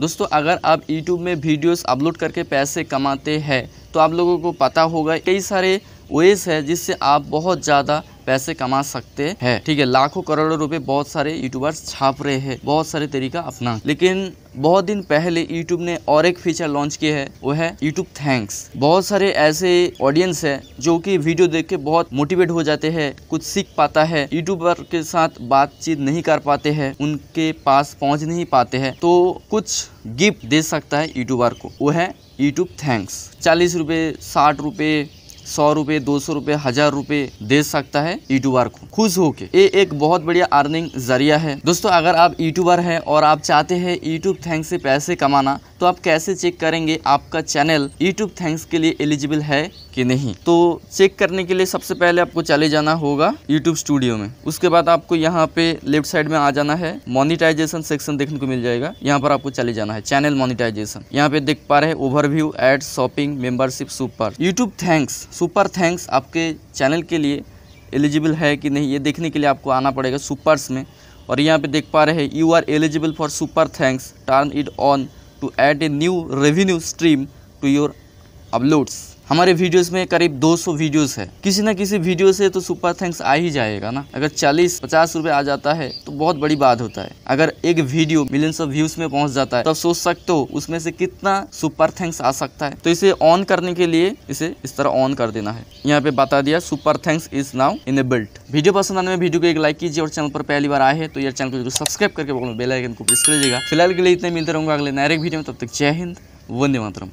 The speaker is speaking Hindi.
दोस्तों अगर आप यूट्यूब में वीडियोस अपलोड करके पैसे कमाते हैं तो आप लोगों को पता होगा कई सारे वेज है जिससे आप बहुत ज़्यादा पैसे कमा सकते हैं ठीक है लाखों करोड़ों रुपए बहुत सारे यूट्यूबर्स छाप रहे हैं बहुत सारे तरीका अपना लेकिन बहुत दिन पहले यूट्यूब ने और एक फीचर लॉन्च किया है वो है यूट्यूब थैंक्स बहुत सारे ऐसे ऑडियंस है जो कि वीडियो देख के बहुत मोटिवेट हो जाते हैं कुछ सीख पाता है यूट्यूबर के साथ बातचीत नहीं कर पाते हैं उनके पास पहुंच नहीं पाते हैं तो कुछ गिफ्ट दे सकता है यूट्यूबर को वो है यूट्यूब थैंक्स चालीस रुपये साठ रुपये सौ रुपए दो सौ रुपए हजार रुपए दे सकता है यूट्यूबर e को खुश होके ये एक बहुत बढ़िया अर्निंग जरिया है दोस्तों अगर आप यूट्यूबर e हैं और आप चाहते हैं यूट्यूब e थैंक्स से पैसे कमाना तो आप कैसे चेक करेंगे आपका चैनल यूट्यूब थैंक्स के लिए एलिजिबल है कि नहीं तो चेक करने के लिए सबसे पहले आपको चले जाना होगा यूट्यूब स्टूडियो में उसके बाद आपको यहाँ पे लेफ्ट साइड में आ जाना है मोनिटाइजेशन सेक्शन देखने को मिल जाएगा यहाँ पर आपको चले जाना है चैनल मोनिटाइजेशन यहाँ पे देख पा रहे हैं overview ad shopping membership super YouTube thanks super thanks आपके चैनल के लिए एलिजिबल है कि नहीं ये देखने के लिए आपको आना पड़ेगा सुपर्स में और यहाँ पे देख पा रहे हैं you are eligible for super thanks turn it on to add a new revenue stream to your uploads हमारे वीडियोस में करीब 200 वीडियोस है किसी ना किसी वीडियो से तो सुपर थैंक्स आ ही जाएगा ना अगर 40 पचास रुपए आ जाता है तो बहुत बड़ी बात होता है अगर एक वीडियो मिलियंस ऑफ व्यूज में पहुंच जाता है तो सोच सकते हो उसमें से कितना सुपर थैंक्स आ सकता है तो इसे ऑन करने के लिए इसे इस तरह ऑन कर देना है यहाँ पे बता दिया super thanks is now enabled video पसंद आने में वीडियो को एक लाइक कीजिए और चैनल पर पहली बार आए तो यार चैनल को जरूर सब्सक्राइब करके बेलाइकन को प्रेस कर लीजिएगा फिलहाल के लिए इतने मिलते रहूंगा अगले डायरेक्ट वीडियो में तब तक जय हिंद वंदे मातरम